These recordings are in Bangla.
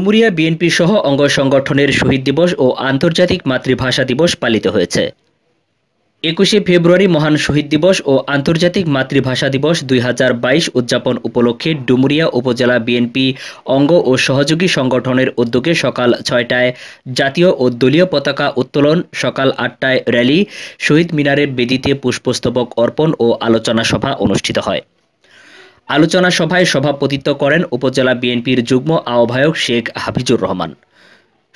ডুমুরিয়া বিএনপি সহ অঙ্গ সংগঠনের শহীদ দিবস ও আন্তর্জাতিক মাতৃভাষা দিবস পালিত হয়েছে একুশে ফেব্রুয়ারি মহান শহীদ দিবস ও আন্তর্জাতিক মাতৃভাষা দিবস দুই হাজার বাইশ উদযাপন উপলক্ষে ডুমুরিয়া উপজেলা বিএনপি অঙ্গ ও সহযোগী সংগঠনের উদ্যোগে সকাল ছয়টায় জাতীয় ও দলীয় পতাকা উত্তোলন সকাল আটটায় র্যালি শহীদ মিনারের বেদিতে পুষ্পস্তবক অর্পণ ও আলোচনা সভা অনুষ্ঠিত হয় আলোচনা সভায় সভাপতিত্ব করেন উপজেলা বিএনপির যুগ্ম আহ্বায়ক শেখ হাফিজুর রহমান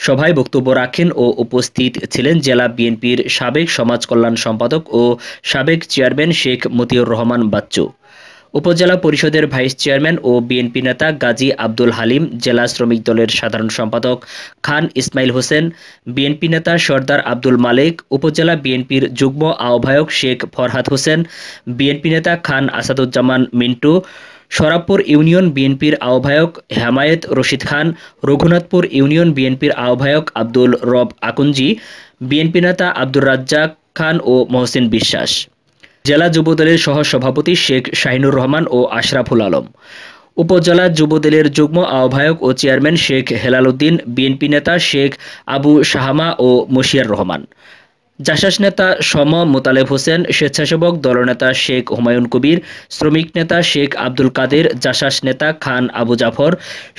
সভায় বক্তব্য রাখেন ও উপস্থিত ছিলেন জেলা বিএনপির সাবেক সমাজ কল্যাণ সম্পাদক ও সাবেক চেয়ারম্যান শেখ মতিউর রহমান বাচ্চু উপজেলা পরিষদের ভাইস চেয়ারম্যান ও বিএনপি নেতা গাজী আব্দুল হালিম জেলা শ্রমিক দলের সাধারণ সম্পাদক খান ইসমাইল হোসেন বিএনপি নেতা সর্দার আব্দুল মালিক উপজেলা বিএনপির যুগ্ম আহ্বায়ক শেখ ফরহাদ হোসেন বিএনপি নেতা খান আসাদুজ্জামান মিন্টু সরাবপুর ইউনিয়ন বিএনপির আহ্বায়ক হেমায়েত রশিদ খান রঘুনাথপুর ইউনিয়ন বিএনপির আহ্বায়ক আব্দুল রব আকুঞ্জি বিএনপি নেতা আব্দুর রাজ্জাক খান ও মহসিন বিশ্বাস জেলা যুবদলের সহসভাপতি শেখ শাহিনুর রহমান ও আশরাফুল আলম উপজেলা যুবদলের যুগ্ম আহ্বায়ক ও চেয়ারম্যান শেখ হেলাল উদ্দিন বিএনপি নেতা শেখ আবু শাহামা ও মশিয়ার রহমান জাসাস নেতা সম মোতালেব হোসেন স্বেচ্ছাসেবক দলনেতা শেখ হুমায়ুন কবির শ্রমিক নেতা শেখ আব্দুল কাদের জাসাস নেতা খান আবু জাফর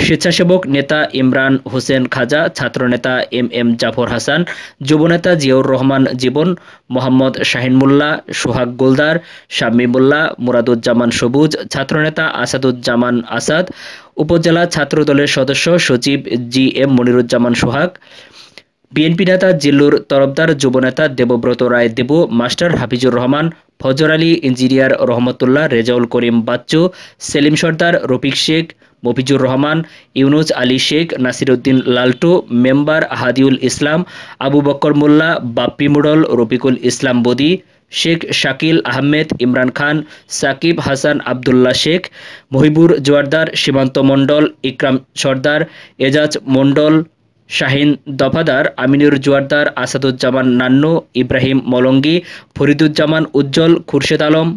স্বেচ্ছাসেবক নেতা ইমরান হোসেন খাজা ছাত্রনেতা এম এম জাফর হাসান যুবনেতা জিয়াউর রহমান জীবন মোহাম্মদ শাহিনমুল্লা সোহাগ গোলদার শামিমুল্লাহ মুরাদুজ্জামান সবুজ ছাত্রনেতা আসাদুজ্জামান আসাদ উপজেলা ছাত্রদলের সদস্য সচিব G M Moniruzzaman Sohag BNP নেতা জিল্লুর তরফদার যুবনেতা Debabrata Roy Debu master Hafizur Rahman Fazar Ali engineer Rahmatullah Rezaul Karim Bachchu Selim Sardar Rafiq Sheikh Mofizur Rahman Yunus Ali Sheikh Nasiruddin Laltu member Hadiul Islam Abu Bakkar Molla Bappi Mondal Rafiqul Islam বদি শেখ শাকিল আহমেদ ইমরান খান সাকিব হাসান আবদুল্লা শেখ মহিবুর জোয়ারদার সীমান্ত মণ্ডল ইকরাম সর্দার এজাজ মণ্ডল শাহিন দফাদার আমিনুর জোয়ারদার আসাদুজ্জামান নান্নু ইব্রাহিম মলঙ্গি ফরিদুজ্জামান উজ্জ্বল খুরশেদ আলম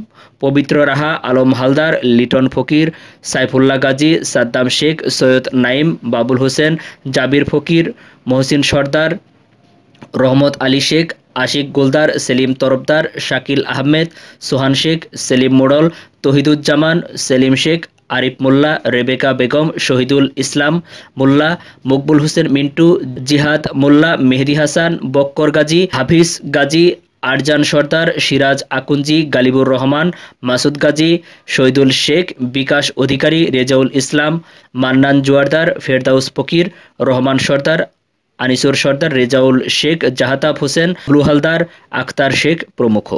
পবিত্র রাহা আলম হালদার লিটন ফকির সাইফুল্লাহ গাজী সাদ্দাম শেখ সৈয়দ নাইম বাবুল হোসেন জাবির ফকির মহসিন সর্দার রহমত আলী শেখ আশিক গোলদার সেলিম তরফদার শাকিল আহমেদ সোহান শেখ সেলিম মোড়ল তহিদুজ্জামান সেলিম শেখ আরিফ মোল্লা রেবেকা বেগম শহীদুল ইসলাম মোল্লা মকবুল হোসেন মিন্টু জিহাদ মোল্লা মেহেদি হাসান বক্কর গাজী হাফিজ গাজী আরজান সর্দার সিরাজ আকুঞ্জি গালিবুর রহমান মাসুদ গাজী শহীদুল শেখ বিকাশ অধিকারী রেজাউল ইসলাম মান্নান জোয়ারদার ফেরদাউস ফকির রহমান সর্দার আনিসুর সর্দার রেজাউল শেখ জাহাতাব হোসেন রুহালদার আক্তার শেখ প্রমুখ